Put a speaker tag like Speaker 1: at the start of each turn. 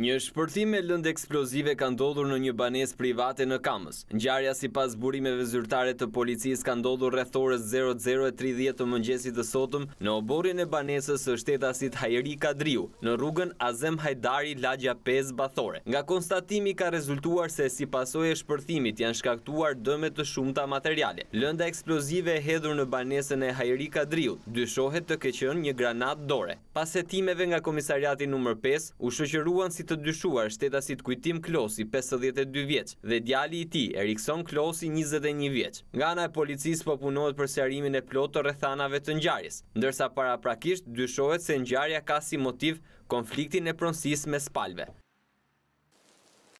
Speaker 1: Një shpërthim me lëndë eksplozive ka ndodhur në një banes private në kamës. Njarja si pas burimeve zyrtare të policis ka ndodhur rrethores 00.30 të mëngjesit të sotëm në oborin e banesës së shtetasit Hajri Kadriu, në rrugën Azem Hajdari, Lagja 5, Bathore. Nga konstatimi ka rezultuar se si pasoj e shpërthimit janë shkaktuar dëme të shumëta materiale. Lënda eksplozive e hedhur në banesën e Hajri Kadriu, dyshohet të keqen një granat dore. Pasetimeve nga komisariati 5, u si të dyshuar shtetasit kujtim Klosi 52 vjeq dhe djali i ti Erikson Klosi 21 vjeq. Nga na e policis pëpunohet po për serimin e plot të rethanave të njaris, ndërsa para prakisht dyshohet se njarja ka si motiv konfliktin e pronsis me spalve.